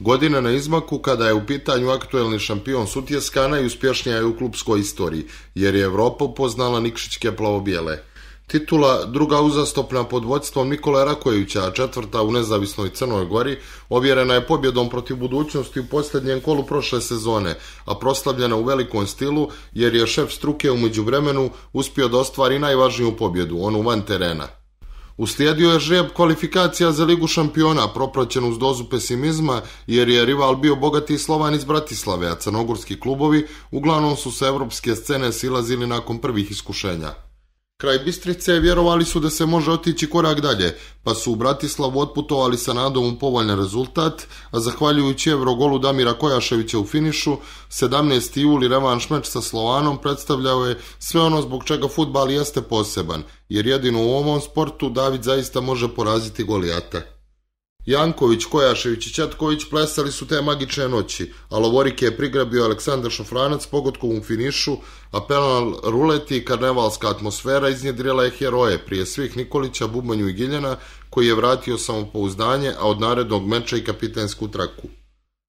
Godina na izmaku kada je u pitanju aktuelni šampion Sutjeskana i uspješnija je u klubskoj istoriji, jer je Evropa poznala Nikšićke plavobijele. Titula druga uzastopna pod vodstvom Nikola Rakojevića, četvrta u nezavisnoj Crnoj Gori, ovjerena je pobjedom protiv budućnosti u posljednjem kolu prošle sezone, a proslavljena u velikom stilu jer je šef struke umeđu vremenu uspio da ostvari najvažniju pobjedu, onu van terena. Uslijedio je žreb kvalifikacija za Ligu šampiona, propraćen uz dozu pesimizma, jer je rival bio bogati slovan iz Bratislave, a crnogorski klubovi uglavnom su sa evropske scene silazili nakon prvih iskušenja. Kraj Bistrice vjerovali su da se može otići korak dalje, pa su u Bratislavu otputovali sa nadom u povoljan rezultat, a zahvaljujući Evrogolu Damira Kojaševića u finišu, 17. juli revanš meč sa Slovanom predstavljao je sve ono zbog čega futbal jeste poseban, jer jedino u ovom sportu David zaista može poraziti golijata. Janković, Kojašević i Ćatković plesali su te magične noći, a Lovorike je prigrabio Aleksandar Šofranac pogotkom u finišu, a penal ruleti i karnevalska atmosfera iznjedrila je heroje prije svih Nikolića, Bubanju i Giljana, koji je vratio samopouzdanje, a od narednog meča i kapitensku traku.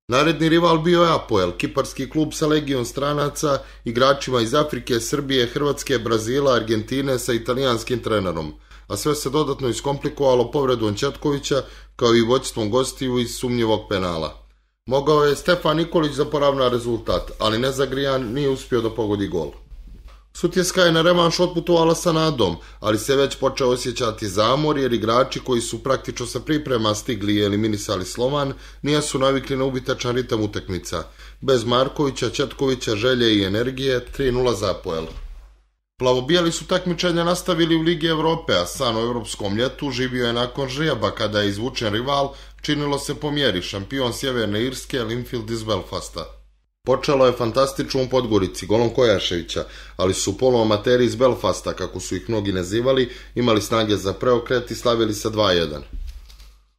Naredni rival bio je Apoel, kiparski klub sa legion stranaca, igračima iz Afrike, Srbije, Hrvatske, Brazila, Argentine sa italijanskim trenerom – a sve se dodatno iskomplikovalo povredom Četkovića kao i voćstvom gostiju iz sumnjivog penala. Mogao je Stefan Nikolić za poravna rezultat, ali nezagrijan nije uspio da pogodi gol. Sutjeska je na revanš otputovala sa nadom, ali se već počeo osjećati zamor jer igrači koji su praktično sa priprema stigli i eliminisali Slovan nije su navikli na ubitačan ritam utakmica. Bez Markovića, Četkovića, želje i energije 3-0 za Poelu. Plavobijeli su takmičenja nastavili u Ligi Evrope, a san u evropskom ljetu živio je nakon žrijaba kada je izvučen rival, činilo se po mjeri šampion Sjeverne Irske Linfield iz Belfasta. Počelo je fantastično u Podgorici, golom Kojaševića, ali su polo amateri iz Belfasta, kako su ih mnogi nazivali, imali snage za preokret i slavili sa 2-1.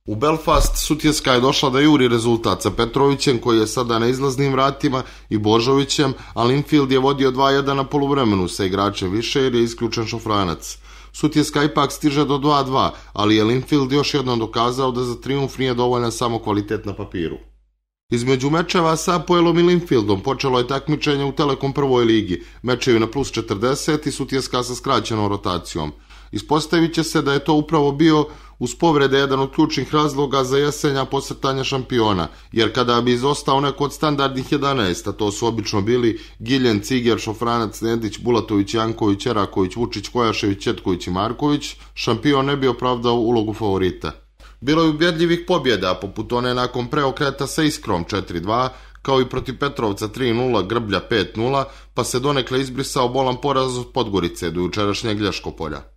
U Belfast Sutjeska je došla da juri rezultat sa Petrovićem koji je sada na izlaznim vratima i Božovićem, ali Infield je vodio 2-1 na poluvremenu sa igračem više jer je isključen šofranac. Sutjeska ipak stiže do 2-2, ali je Linfield još jednom dokazao da za triumf nije dovoljna samo kvalitet na papiru. Između mečeva sa Apoelom i Linfieldom počelo je takmičenje u Telekom prvoj ligi. Mečevi na plus 40 i Sutjeska sa skraćenom rotacijom. Ispostavit će se da je to upravo bio uz povrede jedan od ključnih razloga za jesenja posrtanja šampiona, jer kada bi izostao neko od standardnih 11, a to su obično bili Giljen, Ciger, Šofranac, Nedić, Bulatović, Janković, Eraković, Vučić, Kojašević, Četković i Marković, šampion ne bi opravdao ulogu favorita. Bilo je ubjedljivih pobjeda, poput one nakon preokreta sa Iskrom 4-2, kao i protiv Petrovca 3-0, Grblja 5-0, pa se donekle izbrisao bolan poraz od Podgorice do jučerašnjeg Ljaškopolja. polja.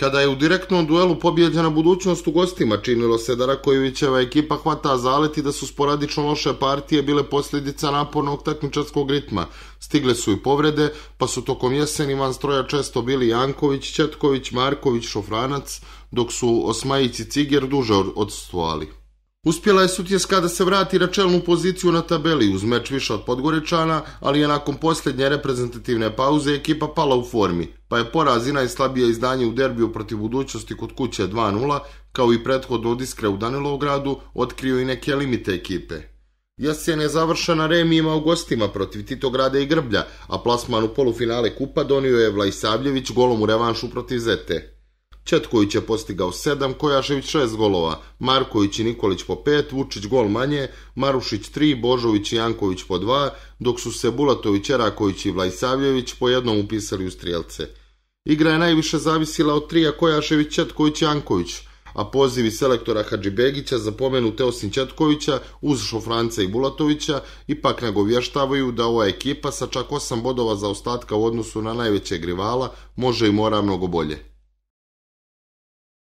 Kada je u direktnom duelu pobjeđena budućnost u gostima, činilo se da Rakojevićeva ekipa hvata zalet i da su sporadično loše partije bile posljedica napornog takmičarskog ritma. Stigle su i povrede, pa su tokom jeseni van stroja često bili Janković, Četković, Marković, Šofranac, dok su Osmajić i Ciger duže odstvovali. Od Uspjela je Sutjeska da se vrati na čelnu poziciju na tabeli uz meč više od Podgorečana, ali je nakon posljednje reprezentativne pauze ekipa pala u formi, pa je poraz i najslabije izdanje u derbiju protiv budućnosti kod kuće 2-0, kao i prethod od Iskre u Danilovgradu, otkrio i neke limite ekipe. Jasen je završena remijima u gostima protiv Titograda i Grblja, a plasman u polufinale Kupa donio je Vlajsavljević golom u revanšu protiv Zete. Četković je postigao 7, Kojašević 6 golova, Marković i Nikolić po 5, Vučić gol manje, Marušić 3, Božović i Janković po 2, dok su se Bulatović, Eraković i Vlajsavljević po jednom upisali u strijelce. Igra je najviše zavisila od trija Kojašević, Četković i Janković, a pozivi selektora Hadžibegića za pomenute osim Četkovića uz Šofranca i Bulatovića ipak nagovještavaju da ova ekipa sa čak 8 bodova za ostatka u odnosu na najvećeg rivala može i mora mnogo bolje.